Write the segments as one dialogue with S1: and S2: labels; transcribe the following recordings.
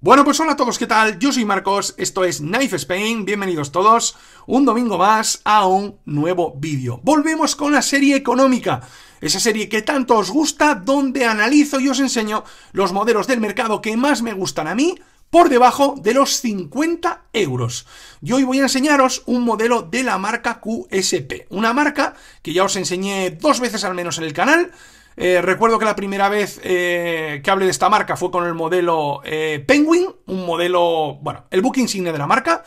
S1: Bueno, pues hola a todos, ¿qué tal? Yo soy Marcos, esto es Knife Spain, bienvenidos todos un domingo más a un nuevo vídeo. Volvemos con la serie económica, esa serie que tanto os gusta, donde analizo y os enseño los modelos del mercado que más me gustan a mí por debajo de los 50 euros. Y hoy voy a enseñaros un modelo de la marca QSP, una marca que ya os enseñé dos veces al menos en el canal, eh, recuerdo que la primera vez eh, que hablé de esta marca fue con el modelo eh, Penguin, un modelo, bueno, el book insignia de la marca.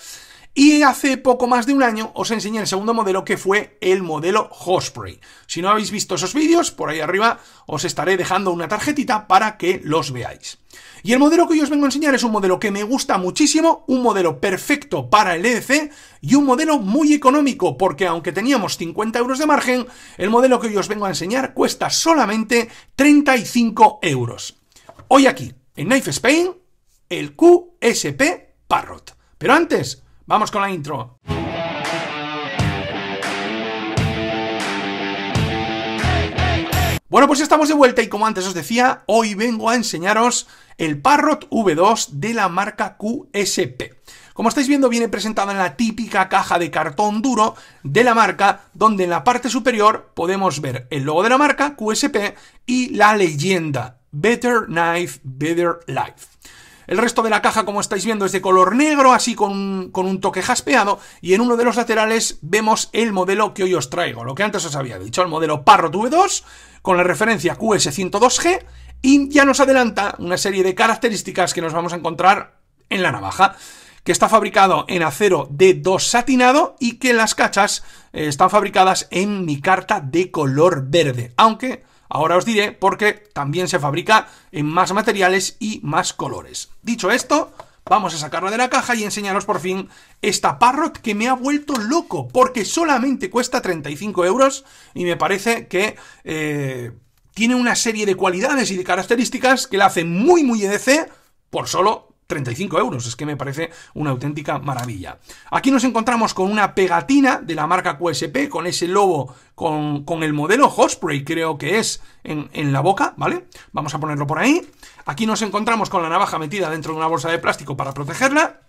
S1: Y hace poco más de un año os enseñé el segundo modelo que fue el modelo Horspray. Si no habéis visto esos vídeos, por ahí arriba os estaré dejando una tarjetita para que los veáis. Y el modelo que hoy os vengo a enseñar es un modelo que me gusta muchísimo, un modelo perfecto para el EDC y un modelo muy económico, porque aunque teníamos 50 euros de margen, el modelo que hoy os vengo a enseñar cuesta solamente 35 euros. Hoy aquí, en Knife Spain, el QSP Parrot. Pero antes, Vamos con la intro. Bueno, pues estamos de vuelta y como antes os decía, hoy vengo a enseñaros el Parrot V2 de la marca QSP. Como estáis viendo, viene presentado en la típica caja de cartón duro de la marca, donde en la parte superior podemos ver el logo de la marca, QSP, y la leyenda, Better Knife, Better Life. El resto de la caja, como estáis viendo, es de color negro, así con un, toque jaspeado, y en uno de los laterales vemos el modelo que hoy os traigo, lo que antes os había dicho, el modelo Parrot V2, con la referencia QS102G, y ya nos adelanta una serie de características que nos vamos a encontrar en la navaja que está fabricado en acero de 2 satinado y que las cachas eh, están fabricadas en micarta de color verde, aunque Ahora os diré porque también se fabrica en más materiales y más colores. Dicho esto, vamos a sacarla de la caja y enseñaros por fin esta Parrot que me ha vuelto loco, porque solamente cuesta 35 euros y me parece que... Eh, tiene una serie de cualidades y de características que la hacen muy muy EDC por solo 35 euros. Es que me parece una auténtica maravilla. Aquí nos encontramos con una pegatina de la marca QSP, con ese lobo, con, el modelo Hotspray, creo que es, en, en, la boca, ¿vale? Vamos a ponerlo por ahí. Aquí nos encontramos con la navaja metida dentro de una bolsa de plástico para protegerla.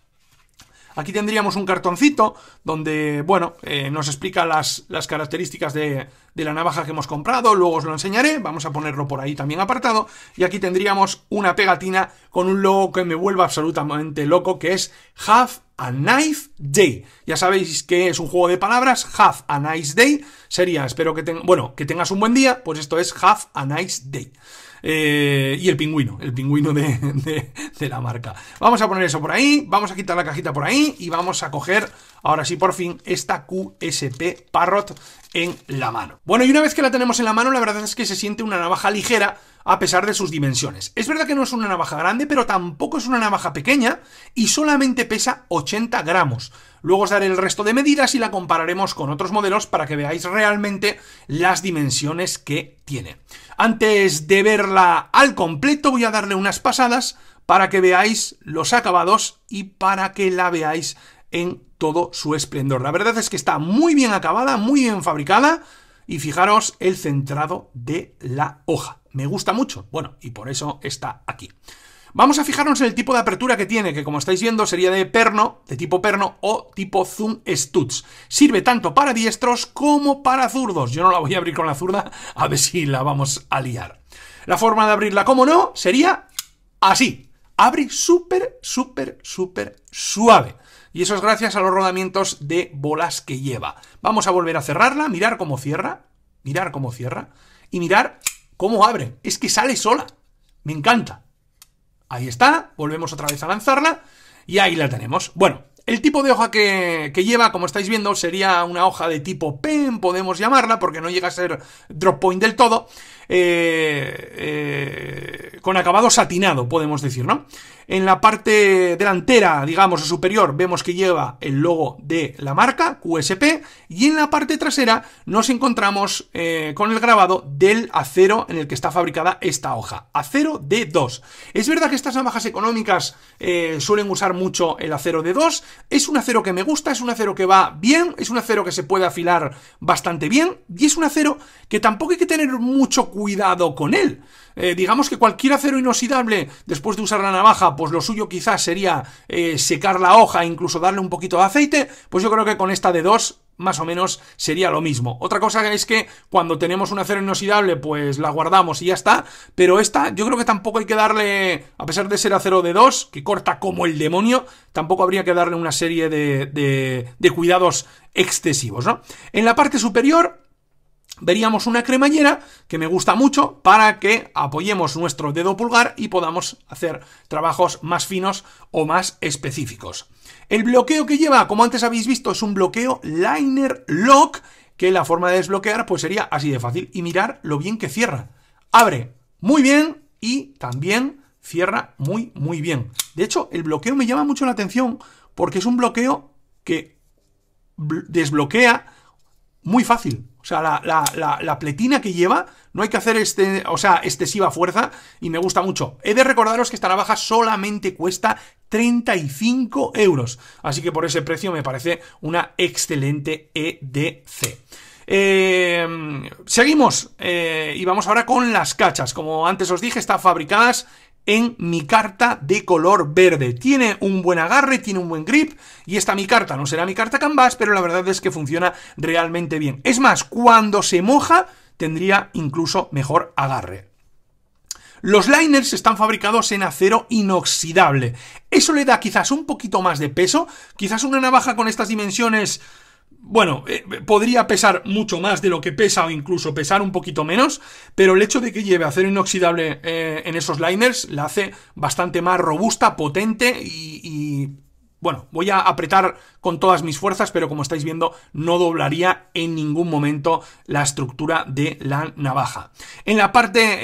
S1: Aquí tendríamos un cartoncito donde, bueno, eh, nos explica las, características de, la navaja que hemos comprado, luego os lo enseñaré, vamos a ponerlo por ahí también apartado, y aquí tendríamos una pegatina con un logo que me vuelve absolutamente loco, que es Have a Nice Day. Ya sabéis que es un juego de palabras, Have a Nice Day sería, espero que, bueno, que tengas un buen día, pues esto es Have a Nice Day. Eh, y el pingüino, el pingüino de, de, la marca. Vamos a poner eso por ahí, vamos a quitar la cajita por ahí y vamos a coger, ahora sí por fin, esta QSP Parrot en la mano. Bueno, y una vez que la tenemos en la mano, la verdad es que se siente una navaja ligera, a pesar de sus dimensiones. Es verdad que no es una navaja grande, pero tampoco es una navaja pequeña y solamente pesa 80 gramos. Luego os daré el resto de medidas y la compararemos con otros modelos para que veáis realmente las dimensiones que tiene. Antes de verla al completo voy a darle unas pasadas para que veáis los acabados y para que la veáis en todo su esplendor. La verdad es que está muy bien acabada, muy bien fabricada y fijaros el centrado de la hoja. Me gusta mucho. Bueno, y por eso está aquí. Vamos a fijarnos en el tipo de apertura que tiene, que como estáis viendo sería de perno, de tipo perno o tipo zoom studs. Sirve tanto para diestros como para zurdos. Yo no la voy a abrir con la zurda, a ver si la vamos a liar. La forma de abrirla, como no, sería así. Abre súper, súper, súper suave. Y eso es gracias a los rodamientos de bolas que lleva. Vamos a volver a cerrarla, mirar cómo cierra, mirar cómo cierra y mirar ¿Cómo abre? Es que sale sola. Me encanta. Ahí está, volvemos otra vez a lanzarla y ahí la tenemos. Bueno, el tipo de hoja que, lleva, como estáis viendo, sería una hoja de tipo pen, podemos llamarla, porque no llega a ser drop point del todo. Eh, eh, con acabado satinado, podemos decir, ¿no? En la parte delantera, digamos, o superior, vemos que lleva el logo de la marca, QSP, y en la parte trasera nos encontramos eh, con el grabado del acero en el que está fabricada esta hoja, acero D2. Es verdad que estas navajas económicas suelen usar mucho el acero D2, es un acero que me gusta, es un acero que va bien, es un acero que se puede afilar bastante bien, y es un acero que tampoco hay que tener mucho cuidado con él. Eh, digamos que cualquier acero inoxidable, después de usar la navaja, pues lo suyo quizás sería eh, secar la hoja, e incluso darle un poquito de aceite, pues yo creo que con esta de dos más o menos sería lo mismo. Otra cosa es que cuando tenemos un acero inoxidable, pues la guardamos y ya está. Pero esta, yo creo que tampoco hay que darle, a pesar de ser acero de 2, que corta como el demonio, tampoco habría que darle una serie de, de, de cuidados excesivos, ¿no? En la parte superior veríamos una cremallera que me gusta mucho para que apoyemos nuestro dedo pulgar y podamos hacer trabajos más finos o más específicos. El bloqueo que lleva, como antes habéis visto, es un bloqueo liner lock que la forma de desbloquear pues sería así de fácil y mirar lo bien que cierra. Abre muy bien y también cierra muy muy bien. De hecho, el bloqueo me llama mucho la atención porque es un bloqueo que desbloquea muy fácil. O sea, la, la, la, pletina que lleva, no hay que hacer este, o sea, excesiva fuerza y me gusta mucho. He de recordaros que esta navaja solamente cuesta 35 euros. Así que por ese precio me parece una excelente EDC. Eh, seguimos eh, y vamos ahora con las cachas. Como antes os dije, están fabricadas en mi carta de color verde. Tiene un buen agarre, tiene un buen grip y esta mi carta no será mi carta canvas, pero la verdad es que funciona realmente bien. Es más, cuando se moja tendría incluso mejor agarre. Los liners están fabricados en acero inoxidable. Eso le da quizás un poquito más de peso, quizás una navaja con estas dimensiones bueno, eh, podría pesar mucho más de lo que pesa o incluso pesar un poquito menos, pero el hecho de que lleve acero inoxidable eh, en esos liners la hace bastante más robusta, potente y, bueno, voy a apretar con todas mis fuerzas, pero como estáis viendo no doblaría en ningún momento la estructura de la navaja. En la parte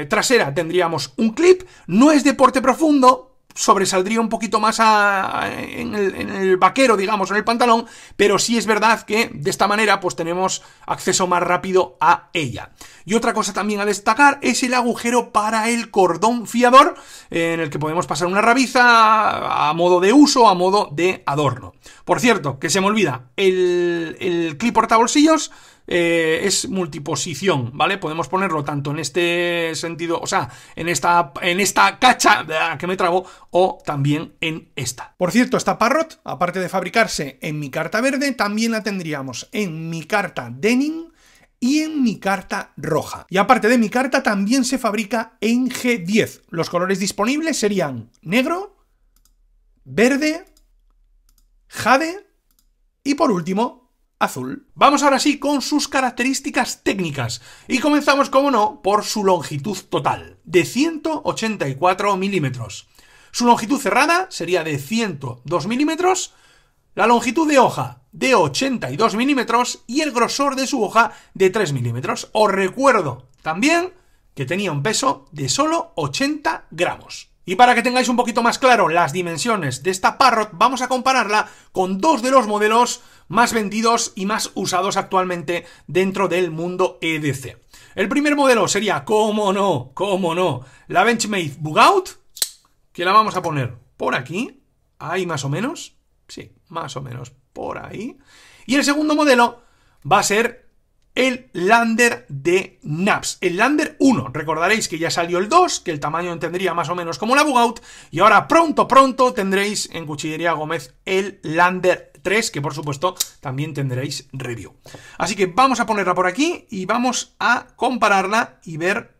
S1: eh, trasera tendríamos un clip, no es de porte profundo, sobresaldría un poquito más en, el, vaquero, digamos, en el pantalón, pero sí es verdad que de esta manera pues tenemos acceso más rápido a ella. Y otra cosa también a destacar es el agujero para el cordón fiador, eh, en el que podemos pasar una rabiza a modo de uso, a modo de adorno. Por cierto, que se me olvida, el, el clip portabolsillos eh, es multiposición, ¿vale? Podemos ponerlo tanto en este sentido, o sea, en esta, en esta cacha que me trago, o también en esta. Por cierto, esta Parrot, aparte de fabricarse en mi carta verde, también la tendríamos en mi carta Denim, y en mi carta roja. Y aparte de mi carta, también se fabrica en G10. Los colores disponibles serían negro, verde, jade y por último, azul. Vamos ahora sí con sus características técnicas y comenzamos, como no, por su longitud total, de 184 milímetros. Su longitud cerrada sería de 102 milímetros, la longitud de hoja de 82 milímetros y el grosor de su hoja de 3 milímetros. Os recuerdo también que tenía un peso de solo 80 gramos. Y para que tengáis un poquito más claro las dimensiones de esta Parrot, vamos a compararla con dos de los modelos más vendidos y más usados actualmente dentro del mundo EDC. El primer modelo sería, cómo no, cómo no, la Benchmade Bugout, que la vamos a poner por aquí, ahí más o menos, sí, más o menos por ahí. Y el segundo modelo va a ser el lander de Naps, el lander 1. Recordaréis que ya salió el 2, que el tamaño tendría más o menos como la Bugout, y ahora pronto, pronto tendréis en Cuchillería Gómez el lander 3, que por supuesto también tendréis review. Así que vamos a ponerla por aquí y vamos a compararla y ver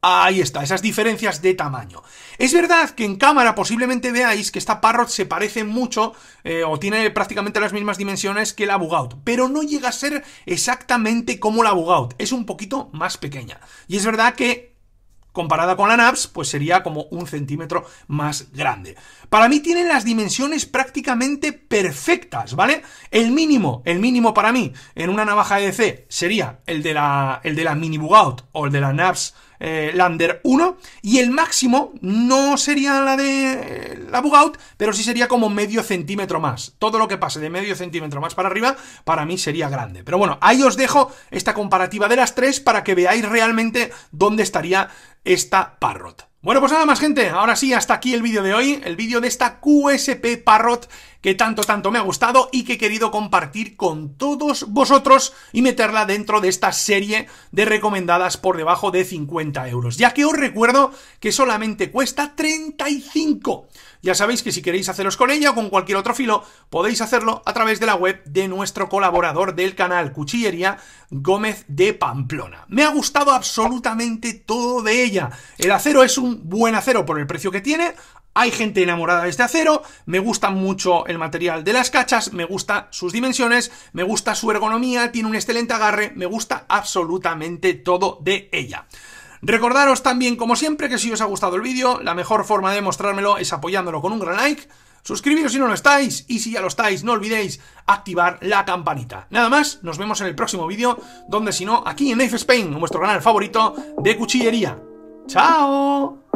S1: Ahí está, esas diferencias de tamaño. Es verdad que en cámara posiblemente veáis que esta Parrot se parece mucho eh, o tiene prácticamente las mismas dimensiones que la Bugout, pero no llega a ser exactamente como la Bugout, es un poquito más pequeña. Y es verdad que comparada con la NAPS, pues sería como un centímetro más grande. Para mí tienen las dimensiones prácticamente perfectas, ¿vale? El mínimo, el mínimo para mí en una navaja EDC sería el de la, el de la Mini Bugout o el de la NAPS eh, Lander 1. Y el máximo no sería la de eh, la Bugout, pero sí sería como medio centímetro más. Todo lo que pase de medio centímetro más para arriba, para mí sería grande. Pero bueno, ahí os dejo esta comparativa de las tres para que veáis realmente dónde estaría esta Parrot. Bueno, pues nada más gente, ahora sí, hasta aquí el vídeo de hoy, el vídeo de esta QSP Parrot que tanto tanto me ha gustado y que he querido compartir con todos vosotros y meterla dentro de esta serie de recomendadas por debajo de 50 euros, ya que os recuerdo que solamente cuesta 35. Ya sabéis que si queréis haceros con ella o con cualquier otro filo, podéis hacerlo a través de la web de nuestro colaborador del canal Cuchillería, Gómez de Pamplona. Me ha gustado absolutamente todo de ella. El acero es un buen acero por el precio que tiene. Hay gente enamorada de este acero, me gusta mucho el material de las cachas, me gusta sus dimensiones, me gusta su ergonomía, tiene un excelente agarre, me gusta absolutamente todo de ella. Recordaros también, como siempre, que si os ha gustado el vídeo, la mejor forma de mostrármelo es apoyándolo con un gran like, suscribiros si no lo estáis, y si ya lo estáis, no olvidéis activar la campanita. Nada más, nos vemos en el próximo vídeo, donde si no, aquí en Knife Spain, en vuestro canal favorito de cuchillería. ¡Chao!